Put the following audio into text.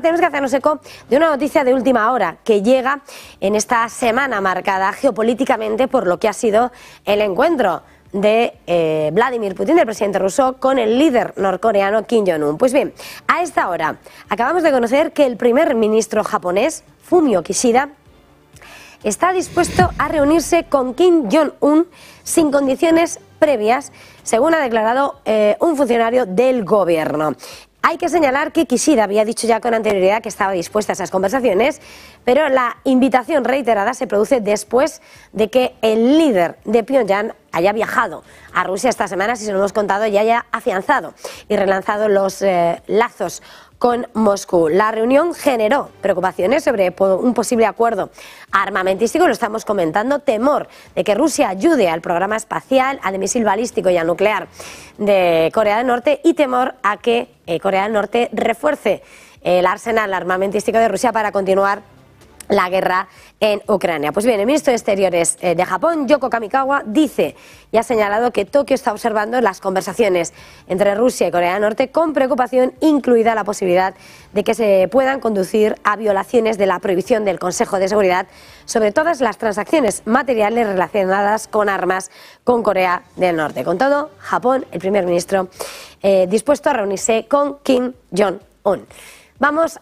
tenemos que hacernos eco de una noticia de última hora que llega en esta semana marcada geopolíticamente por lo que ha sido el encuentro de eh, Vladimir Putin, el presidente ruso, con el líder norcoreano Kim Jong-un. Pues bien, a esta hora acabamos de conocer que el primer ministro japonés, Fumio Kishida, está dispuesto a reunirse con Kim Jong-un sin condiciones previas, según ha declarado eh, un funcionario del gobierno. Hay que señalar que Kishida había dicho ya con anterioridad que estaba dispuesta a esas conversaciones, pero la invitación reiterada se produce después de que el líder de Pyongyang haya viajado a Rusia esta semana, si se lo hemos contado, y haya afianzado y relanzado los eh, lazos Moscú. La reunión generó preocupaciones sobre un posible acuerdo armamentístico, lo estamos comentando, temor de que Rusia ayude al programa espacial, al de misil balístico y al nuclear de Corea del Norte y temor a que eh, Corea del Norte refuerce el arsenal armamentístico de Rusia para continuar la guerra en Ucrania. Pues bien, el ministro de Exteriores eh, de Japón, Yoko Kamikawa, dice y ha señalado que Tokio está observando las conversaciones entre Rusia y Corea del Norte con preocupación, incluida la posibilidad de que se puedan conducir a violaciones de la prohibición del Consejo de Seguridad sobre todas las transacciones materiales relacionadas con armas con Corea del Norte. Con todo, Japón, el primer ministro, eh, dispuesto a reunirse con Kim Jong-un. Vamos